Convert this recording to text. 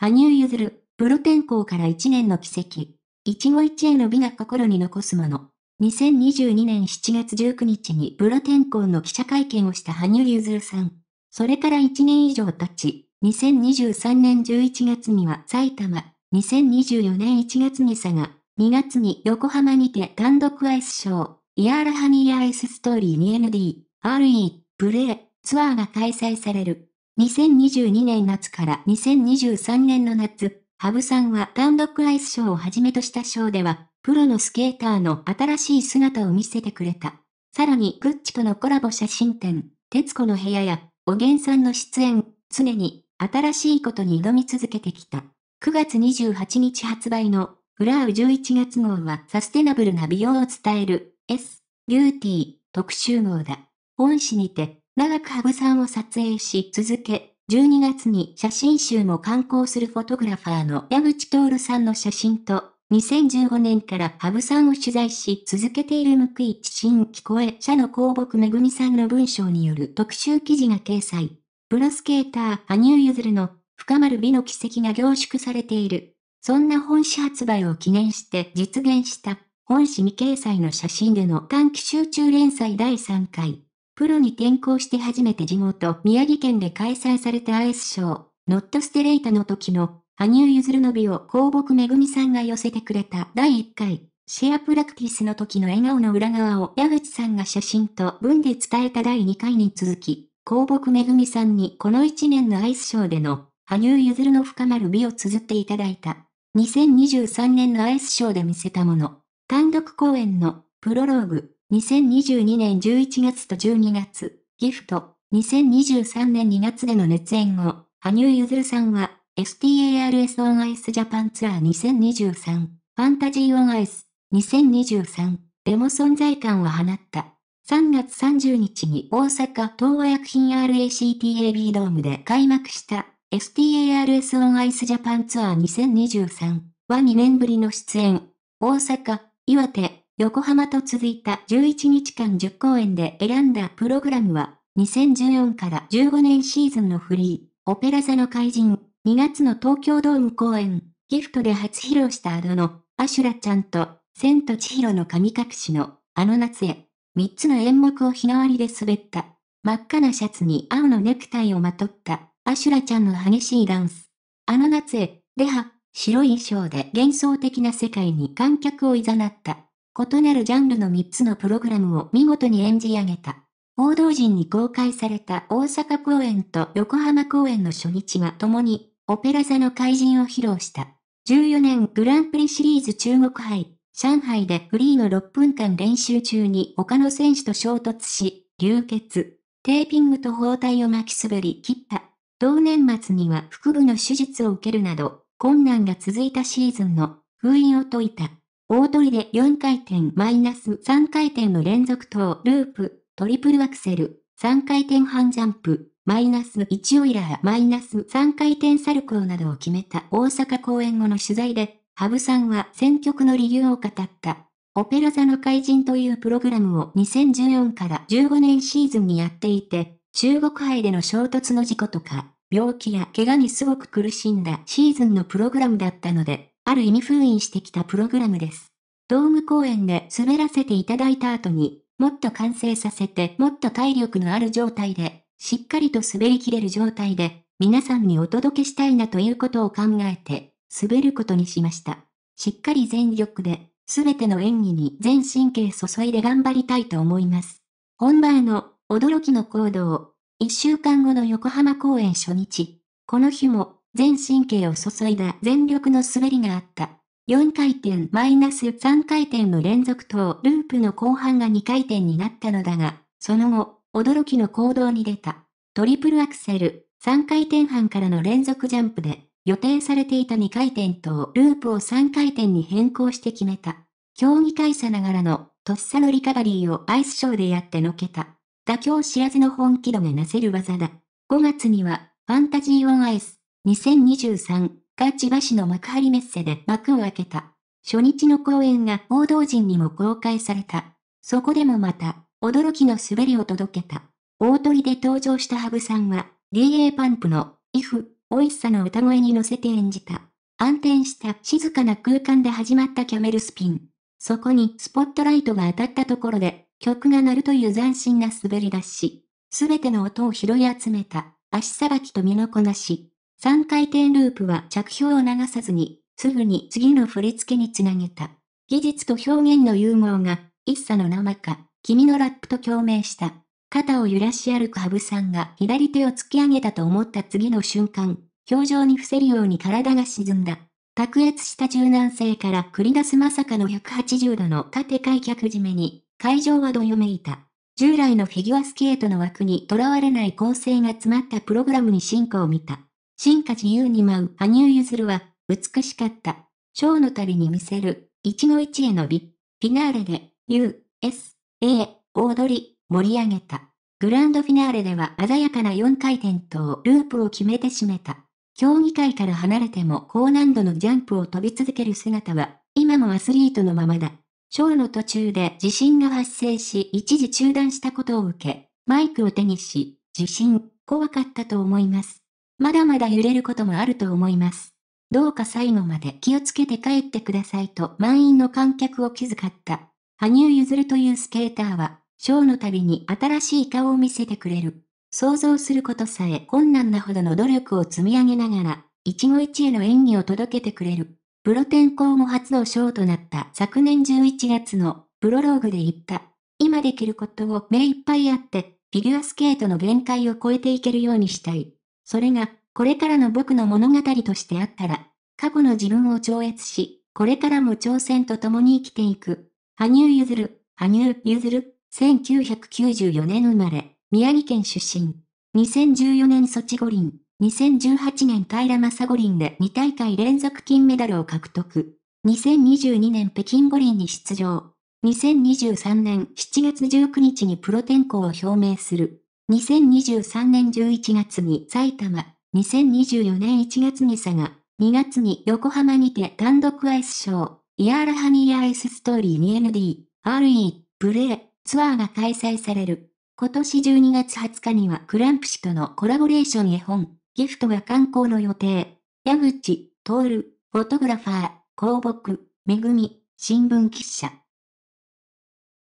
羽生結弦、プロ転向から1年の奇跡。一期一会の美が心に残すもの。2022年7月19日にプロ転向の記者会見をした羽生結弦さん。それから1年以上経ち、2023年11月には埼玉、2024年1月に佐賀、2月に横浜にて単独アイスショー、イヤーラハニーアイスストーリー 2ND、RE、プレイ、ツアーが開催される。2022年夏から2023年の夏、羽生さんは単独アイスショーをはじめとしたショーでは、プロのスケーターの新しい姿を見せてくれた。さらに、グッチとのコラボ写真展、徹子の部屋や、おげんさんの出演、常に、新しいことに挑み続けてきた。9月28日発売の、フラウ11月号は、サステナブルな美容を伝える、S、ビューティー、特集号だ。本誌にて、長く羽生さんを撮影し続け、12月に写真集も刊行するフォトグラファーの矢口徹さんの写真と、2015年から羽生さんを取材し続けている報い新こえ社の広木めぐみさんの文章による特集記事が掲載。プロスケーター羽生結弦の深まる美の軌跡が凝縮されている。そんな本誌発売を記念して実現した本誌未掲載の写真での短期集中連載第3回。プロに転向して初めて地元宮城県で開催されたアイスショー、ノットステレイタの時の、羽生結弦の美を公木めぐみさんが寄せてくれた第1回、シェアプラクティスの時の笑顔の裏側を矢口さんが写真と文で伝えた第2回に続き、公木めぐみさんにこの1年のアイスショーでの、羽生結弦の深まる美を綴っていただいた。2023年のアイスショーで見せたもの。単独公演のプロローグ。2022年11月と12月、ギフト、2023年2月での熱演後、羽生結弦さんは、STARS on Ice Japan Tour 2023、ファンタジー on Ice 2023でも存在感を放った。3月30日に大阪東和薬品 RACTAB ドームで開幕した STARS on Ice Japan Tour 2023は2年ぶりの出演。大阪、岩手、横浜と続いた11日間10公演で選んだプログラムは、2014から15年シーズンのフリー、オペラ座の怪人、2月の東京ドーム公演、ギフトで初披露したアドの、アシュラちゃんと、千と千尋の神隠しの、あの夏へ、3つの演目を日替わりで滑った。真っ赤なシャツに青のネクタイをまとった、アシュラちゃんの激しいダンス。あの夏へ、では、白い衣装で幻想的な世界に観客を誘った。異なるジャンルの3つのプログラムを見事に演じ上げた。報道陣に公開された大阪公演と横浜公演の初日は共に、オペラ座の怪人を披露した。14年グランプリシリーズ中国杯、上海でフリーの6分間練習中に他の選手と衝突し、流血、テーピングと包帯を巻き滑り切った。同年末には腹部の手術を受けるなど、困難が続いたシーズンの封印を解いた。大鳥で4回転マイナス3回転の連続等ループ、トリプルアクセル、3回転半ジャンプ、マイナス1オイラー、マイナス3回転サルコーなどを決めた大阪公演後の取材で、羽生さんは選曲の理由を語った。オペラ座の怪人というプログラムを2014から15年シーズンにやっていて、中国杯での衝突の事故とか、病気や怪我にすごく苦しんだシーズンのプログラムだったので、ある意味封印してきたプログラムです。ドーム公演で滑らせていただいた後に、もっと完成させて、もっと体力のある状態で、しっかりと滑りきれる状態で、皆さんにお届けしたいなということを考えて、滑ることにしました。しっかり全力で、すべての演技に全神経注いで頑張りたいと思います。本番への驚きの行動。一週間後の横浜公演初日。この日も全神経を注いだ全力の滑りがあった。4回転マイナス3回転の連続とループの後半が2回転になったのだが、その後、驚きの行動に出た。トリプルアクセル、3回転半からの連続ジャンプで、予定されていた2回転とループを3回転に変更して決めた。競技会社ながらの、とっさのリカバリーをアイスショーでやってのけた。妥協知らずの本気度がなせる技だ。5月には、ファンタジーオンアイス2023が千葉市の幕張メッセで幕を開けた。初日の公演が報道陣にも公開された。そこでもまた、驚きの滑りを届けた。大鳥で登場したハブさんは、DA パンプの、if、美味しさの歌声に乗せて演じた。暗転した静かな空間で始まったキャメルスピン。そこにスポットライトが当たったところで、曲が鳴るという斬新な滑り出し。すべての音を拾い集めた、足さばきと身のこなし。3回転ループは着氷を流さずに、すぐに次の振り付けにつなげた。技術と表現の融合が、一茶の生か、君のラップと共鳴した。肩を揺らし歩く羽生さんが左手を突き上げたと思った次の瞬間、表情に伏せるように体が沈んだ。卓越した柔軟性から繰り出すまさかの180度の縦開脚締めに、会場はどよめいた。従来のフィギュアスケートの枠にとらわれない構成が詰まったプログラムに進化を見た。進化自由に舞う羽生結弦は、美しかった。ショーの旅に見せる、一期一会の美。フィナーレで、U、S、A、を踊り、盛り上げた。グランドフィナーレでは鮮やかな4回転とループを決めて締めた。競技会から離れても高難度のジャンプを飛び続ける姿は、今もアスリートのままだ。ショーの途中で地震が発生し、一時中断したことを受け、マイクを手にし、地震、怖かったと思います。まだまだ揺れることもあると思います。どうか最後まで気をつけて帰ってくださいと満員の観客を気遣った。羽生結弦というスケーターは、ショーの度に新しい顔を見せてくれる。想像することさえ困難なほどの努力を積み上げながら、一期一会の演技を届けてくれる。プロ転向後初のショーとなった昨年11月のプロローグで言った。今できることを目いっぱいやって、フィギュアスケートの限界を超えていけるようにしたい。それが、これからの僕の物語としてあったら、過去の自分を超越し、これからも挑戦と共に生きていく。羽生結弦、羽生結弦、1994年生まれ、宮城県出身。2014年ソチ五輪、2018年平正五輪で2大会連続金メダルを獲得。2022年北京五輪に出場。2023年7月19日にプロ転向を表明する。2023年11月に埼玉、2024年1月に佐賀、2月に横浜にて単独アイスショー、イヤーラハニーアイスストーリー 2ND、RE、プレイ、ツアーが開催される。今年12月20日にはクランプ氏とのコラボレーション絵本、ギフトが観光の予定。矢口、徹、フォトグラファー、広木、めぐみ、新聞記者。